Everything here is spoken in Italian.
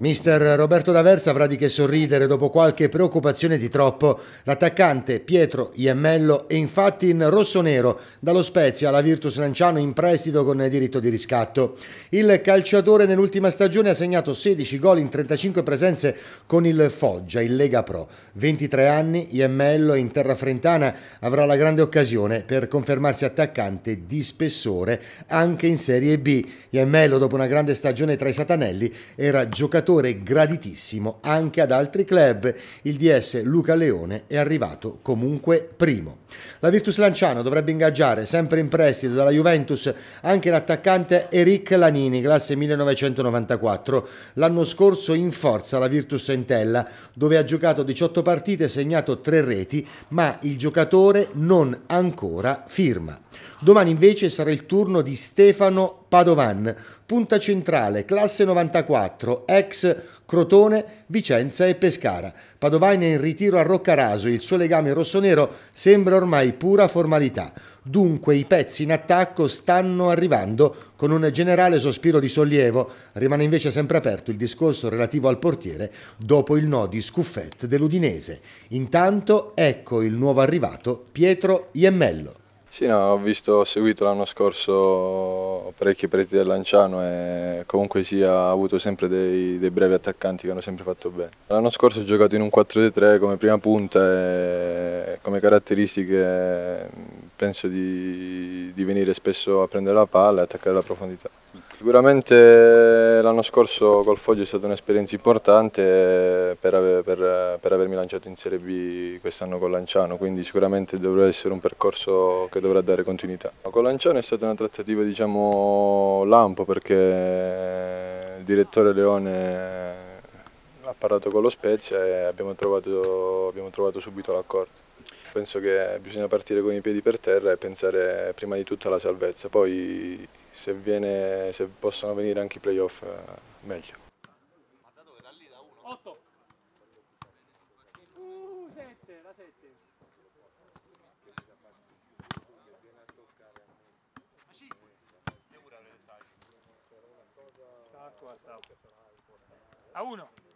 Mister Roberto D'Aversa avrà di che sorridere dopo qualche preoccupazione di troppo. L'attaccante Pietro Iemmello è infatti in rosso-nero dallo Spezia alla Virtus Lanciano in prestito con diritto di riscatto. Il calciatore nell'ultima stagione ha segnato 16 gol in 35 presenze con il Foggia il Lega Pro. 23 anni, Iemmello in terrafrentana avrà la grande occasione per confermarsi attaccante di spessore anche in Serie B. Iemmello dopo una grande stagione tra i Satanelli era giocatore giocatore graditissimo anche ad altri club. Il DS Luca Leone è arrivato comunque primo. La Virtus Lanciano dovrebbe ingaggiare sempre in prestito dalla Juventus anche l'attaccante Eric Lanini, classe 1994. L'anno scorso in forza la Virtus Entella, dove ha giocato 18 partite, segnato 3 reti, ma il giocatore non ancora firma. Domani invece sarà il turno di Stefano Padovan, punta centrale, classe 94, ex Crotone, Vicenza e Pescara. Padovan è in ritiro a Roccaraso, il suo legame rossonero sembra ormai pura formalità. Dunque i pezzi in attacco stanno arrivando con un generale sospiro di sollievo. Rimane invece sempre aperto il discorso relativo al portiere dopo il no di Scuffet dell'Udinese. Intanto ecco il nuovo arrivato Pietro Iemmello. Sì, no, ho visto, ho seguito l'anno scorso parecchi preti del Lanciano e comunque sì, ha avuto sempre dei, dei brevi attaccanti che hanno sempre fatto bene. L'anno scorso ho giocato in un 4-3 come prima punta e come caratteristiche penso di, di venire spesso a prendere la palla e attaccare la profondità. Sicuramente l'anno scorso col Foglio è stata un'esperienza importante per, ave, per, per, avermi lanciato in Serie B quest'anno con Lanciano, quindi sicuramente dovrà essere un percorso che dovrà dare continuità. Con Lanciano è stata una trattativa diciamo lampo perché il direttore Leone ha parlato con lo Spezia e abbiamo trovato, abbiamo trovato subito l'accordo. Penso che bisogna partire con i piedi per terra e pensare prima di tutto alla salvezza, poi se, viene, se possono venire anche i playoff eh, meglio. Uh, A uno.